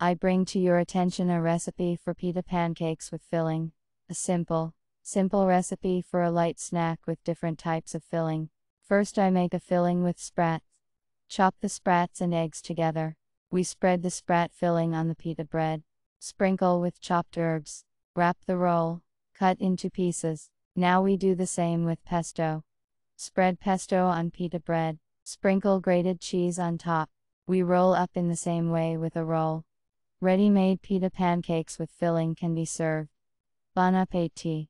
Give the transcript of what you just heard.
I bring to your attention a recipe for pita pancakes with filling. A simple, simple recipe for a light snack with different types of filling. First I make a filling with sprats. Chop the sprats and eggs together. We spread the sprat filling on the pita bread. Sprinkle with chopped herbs. Wrap the roll. Cut into pieces. Now we do the same with pesto. Spread pesto on pita bread. Sprinkle grated cheese on top. We roll up in the same way with a roll. Ready-made pita pancakes with filling can be served. Bon appetit!